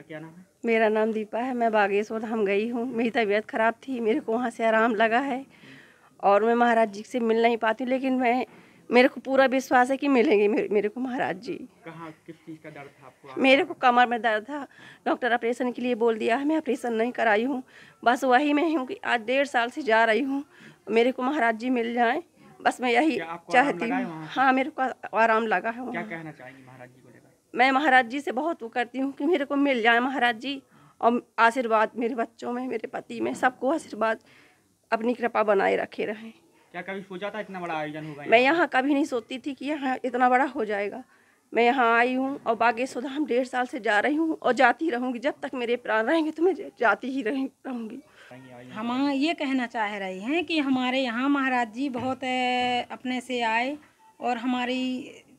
आपका क्या नाम है मेरा नाम दीपा है मैं बागेश्वर धाम गई हूँ मेरी तबीयत ख़राब थी मेरे को वहाँ से आराम लगा है और मैं महाराज जी से मिल नहीं पाती लेकिन मैं मेरे को पूरा विश्वास है कि मिलेंगे मेरे को महाराज जी कहाँ किस चीज़ का दर्द था आपको मेरे को कमर में दर्द था डॉक्टर ऑपरेशन के लिए बोल दिया है मैं ऑपरेशन नहीं कराई हूँ बस वही मैं हूँ कि आज डेढ़ साल से जा रही हूँ मेरे को महाराज जी मिल जाए बस मैं यही चाहती हूँ हाँ मेरे को आराम लगा है क्या कहना चाहेंगे महाराज जी को मैं महाराज जी से बहुत वो करती हूँ कि मेरे को मिल जाए महाराज जी और आशीर्वाद मेरे बच्चों में मेरे पति में सबको आशीर्वाद अपनी कृपा बनाए रखे रहें क्या कभी सोचा था इतना बड़ा आयोजन होगा मैं यहाँ कभी नहीं सोचती थी कि यहाँ इतना बड़ा हो जाएगा मैं यहाँ आई हूँ और बागेश्वर हम डेढ़ साल से जा रही हूँ और जाती रहूँगी जब तक मेरे प्राण रहेंगे तो मैं जाती ही रहूँगी हम ये कहना चाह रहे हैं कि हमारे यहाँ महाराज जी बहुत अपने से आए और हमारी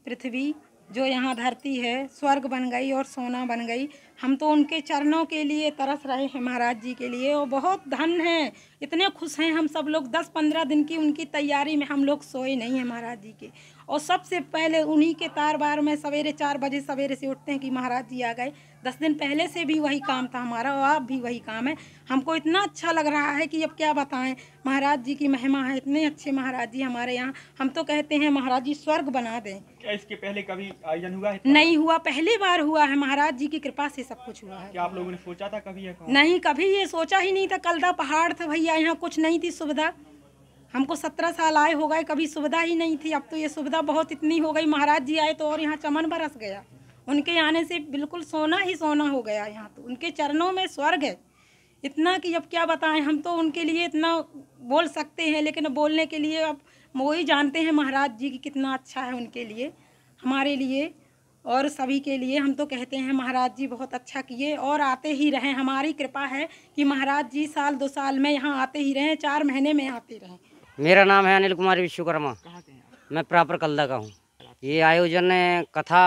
पृथ्वी जो यहाँ धरती है स्वर्ग बन गई और सोना बन गई हम तो उनके चरणों के लिए तरस रहे हैं महाराज जी के लिए और बहुत धन है इतने खुश हैं हम सब लोग दस पंद्रह दिन की उनकी तैयारी में हम लोग सोए नहीं हैं महाराज जी के और सबसे पहले उन्हीं के तार बार में सवेरे चार बजे सवेरे से उठते हैं कि महाराज जी आ गए दस दिन पहले से भी वही काम था हमारा और अब भी वही काम है हमको इतना अच्छा लग रहा है कि अब क्या बताएं महाराज जी की महिमा है इतने अच्छे महाराज जी हमारे यहाँ हम तो कहते हैं महाराज जी स्वर्ग बना दें क्या इसके पहले कभी आयोजन हुआ है नहीं हुआ पहली बार हुआ है महाराज जी की कृपा से सब कुछ हुआ है क्या आप लोगों ने सोचा था कभी नहीं कभी ये सोचा ही नहीं था कल था पहाड़ था भैया यहाँ कुछ नहीं थी सुविधा हमको सत्रह साल आए हो गए कभी सुविधा ही नहीं थी अब तो ये सुविधा बहुत इतनी हो गई महाराज जी आए तो और यहाँ चमन बरस गया उनके आने से बिल्कुल सोना ही सोना हो गया यहाँ तो उनके चरणों में स्वर्ग है इतना कि अब क्या बताएं हम तो उनके लिए इतना बोल सकते हैं लेकिन बोलने के लिए अब वो ही जानते हैं महाराज जी की कितना अच्छा है उनके लिए हमारे लिए और सभी के लिए हम तो कहते हैं महाराज जी बहुत अच्छा किए और आते ही रहें हमारी कृपा है कि महाराज जी साल दो साल में यहाँ आते ही रहें चार महीने में आते रहें मेरा नाम है अनिल कुमार विश्वकर्मा मैं प्रॉपर कल्दा का हूँ ये आयोजन कथा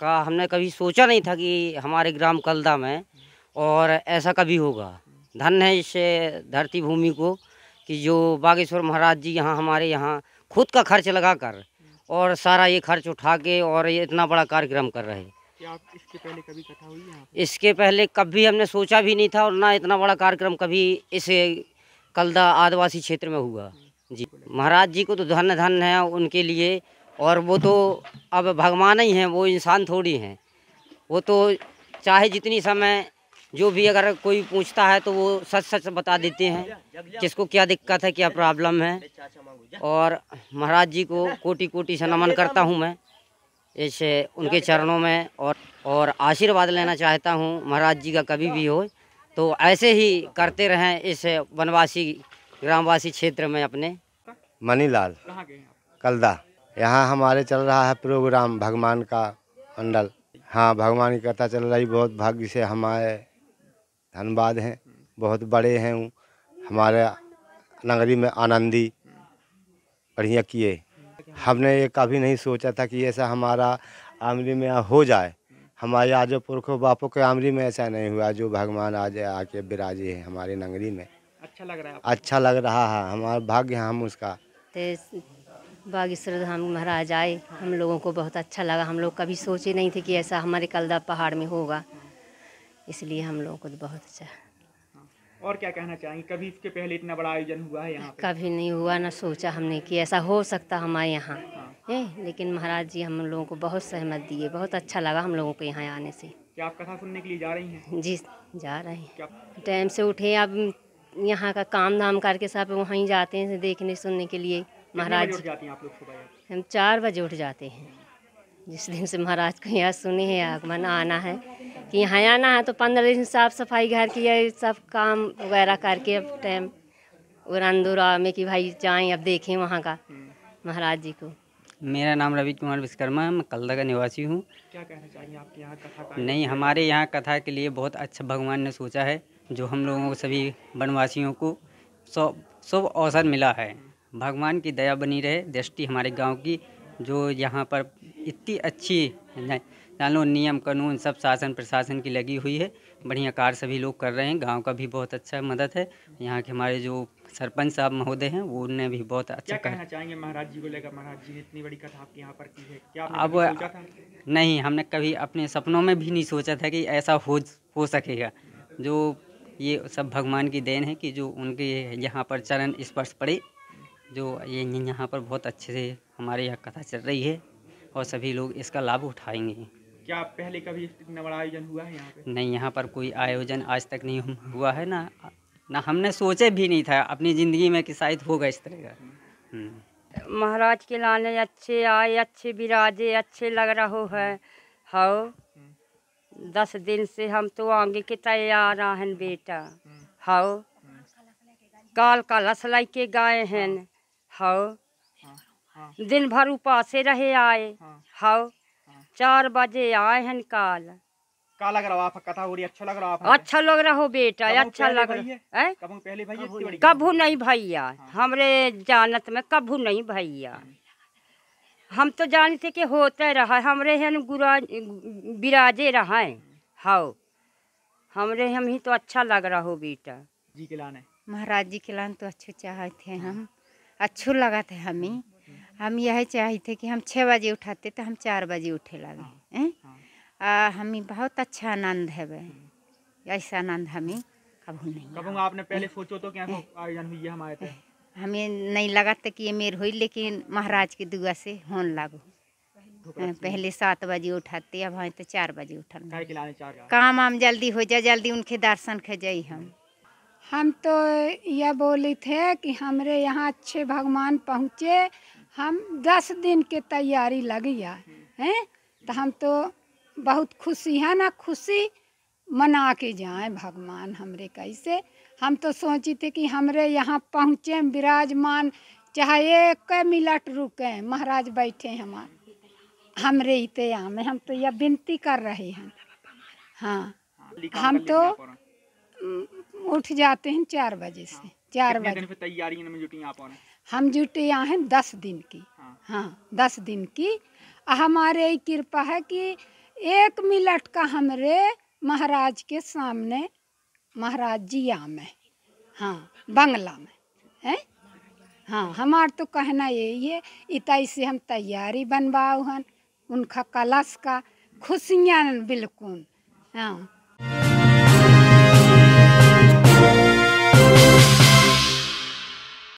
का हमने कभी सोचा नहीं था कि हमारे ग्राम कल्दा में और ऐसा कभी होगा धन है इस धरती भूमि को कि जो बागेश्वर महाराज जी यहाँ हमारे यहाँ खुद का खर्च लगा कर और सारा ये खर्च उठा के और ये इतना बड़ा कार्यक्रम कर रहे क्या इसके पहले कभी कथा हुई है इसके पहले कभी हमने सोचा भी नहीं था और ना इतना बड़ा कार्यक्रम कभी इस कलदा आदिवासी क्षेत्र में हुआ जी महाराज जी को तो धन धन है उनके लिए और वो तो अब भगवान ही हैं वो इंसान थोड़ी हैं वो तो चाहे जितनी समय जो भी अगर कोई पूछता है तो वो सच सच बता देते हैं किसको क्या दिक्कत है क्या प्रॉब्लम है और महाराज जी को कोटि कोटि से नमन करता हूँ मैं इस उनके चरणों में और और आशीर्वाद लेना चाहता हूँ महाराज जी का कभी भी हो तो ऐसे ही करते रहें इस वनवासी ग्रामवासी क्षेत्र में अपने मनीलाल कलदा यहाँ हमारे चल रहा है प्रोग्राम भगवान का मंडल हाँ भगवान की कथा चल रही बहुत भाग्य से हमारे धनबाद हैं बहुत बड़े हैं हमारे नगरी में आनंदी बढ़िया किए हमने ये कभी नहीं सोचा था कि ऐसा हमारा आमरी में हो जाए हमारे आज पुरखों बापों के आमरी में ऐसा नहीं हुआ जो भगवान आज आके बिराजे हैं हमारे नगरी में अच्छा लग रहा है अच्छा लग रहा है हमारा भाग्य है हम उसका बागेश्वर धाम महाराज आए हम लोगों को बहुत अच्छा लगा हम लोग कभी सोचे नहीं थे कि ऐसा हमारे कलदा पहाड़ में होगा इसलिए हम लोगों को तो बहुत अच्छा और क्या कहना चाहेंगे कभी इसके पहले इतना बड़ा आयोजन हुआ है यहाँ कभी नहीं हुआ ना सोचा हमने कि ऐसा हो सकता हमारे यहाँ हाँ। है लेकिन महाराज जी हम लोगों को बहुत सहमत दिए बहुत अच्छा लगा हम लोगों को यहाँ आने से क्या आप कथा सुनने के लिए जा रही हैं जी जा रहे हैं टाइम से उठे अब यहाँ का काम धाम करके सब वहीं जाते हैं देखने सुनने के लिए महाराज जी हम चार बजे उठ जाते हैं जिस दिन से महाराज को यहाँ सुने हैं आगमन आना है कि यहाँ आना है तो पंद्रह दिन साफ सफाई घर की है सब काम वगैरह करके अब टाइम और अंदर में कि भाई जाएं अब देखें वहाँ का हम्म। महाराज जी को मेरा नाम रवि कुमार विश्वकर्मा है मैं कलदा का निवासी हूँ क्या कहना चाहिए आपके यहाँ कथा नहीं हमारे यहाँ कथा के लिए बहुत अच्छा भगवान ने सोचा है जो हम लोगों को सभी वनवासियों को सब शुभ अवसर मिला है भगवान की दया बनी रहे दृष्टि हमारे गांव की जो यहाँ पर इतनी अच्छी लो नियम कानून सब शासन प्रशासन की लगी हुई है बढ़िया कार्य सभी लोग कर रहे हैं गांव का भी बहुत अच्छा मदद है यहाँ के हमारे जो सरपंच साहब महोदय हैं वो उन्हें भी बहुत अच्छा क्या कहना चाहेंगे महाराज जी को लेकर महाराज जी ने इतनी बड़ी कथा आपके यहाँ पर की है क्या अब नहीं हमने कभी अपने सपनों में भी नहीं सोचा था कि ऐसा हो हो सकेगा जो ये सब भगवान की देन है कि जो उनके यहाँ पर चरण स्पर्श पड़े जो ये यहाँ पर बहुत अच्छे से हमारे यहाँ कथा चल रही है और सभी लोग इसका लाभ उठाएंगे क्या पहले कभी बड़ा आयोजन हुआ है यहाँ पे नहीं यहाँ पर कोई आयोजन आज तक नहीं हुआ है ना ना हमने सोचे भी नहीं था अपनी ज़िंदगी में कि शायद होगा इस तरह का हम्म। महाराज के लाने अच्छे आए अच्छे विराजे अच्छे लग रहा है हाँ दस दिन से हम तो आगे के तैयार आहन बेटा हाओ काल काला सलाई के गाए हैं हाओ दिन भर उपासे रहे आए हाओ चार बजे आए हैं काल का लग रहा आप कथा हो अच्छा लग रहा अच्छा लग रहा हो बेटा अच्छा लग रहा है कबू कबू नहीं भैया हाँ। हमरे जानत में कबू नहीं भैया हम तो जानते कि होता रहा हमारे यहाँ गुरा बिराजे रहा है हाओ हमरे हम ही तो अच्छा लग रहा हो बेटा जी के लाने महाराज जी के लान तो अच्छे चाहे थे हाँ। हम अच्छो लगा थे हमें हम यह चाहे थे कि हम छः बजे उठाते तो हम चार बजे उठे लगे हाँ। हैं हाँ। हमें बहुत अच्छा आनंद है वह हम्म। ऐसा आनंद हमें कभी नहीं कभी आपने पहले सोचो तो क्या तो आयोजन हुई है हमारे हमें नहीं लगा था कि ये मेर हुई लेकिन महाराज की दुआ से होन लागू हाँ, पहले सात बजे उठाते अब हाँ तो चार बजे उठा काम आम जल्दी हो जाए जल्दी उनके दर्शन के जाई हम हम तो यह बोले थे कि हमरे यहाँ अच्छे भगवान पहुँचे हम दस दिन के तैयारी लगी है हैं तो हम तो बहुत खुशी है ना खुशी मना के जाए भगवान हमरे कैसे हम तो सोची थे कि हमारे यहाँ पहुँचे विराजमान चाहे एक मिनट रुके महाराज बैठे हमार हमरे इते यहाँ में हम तो यह विनती कर रहे हैं हाँ हम तो उठ जाते हैं चार बजे से हाँ। चार बजे तैयारी में जुटी हम जुटे यहाँ हैं दस दिन की हाँ, हाँ दस दिन की हमारे कृपा है कि एक मिनट का हमरे महाराज के सामने महाराज जिया में हाँ बंगला में है हाँ हमार तो कहना यही है इतना से हम तैयारी बनवाओ हन उनका कलश का खुशियाँ बिल्कुल हाँ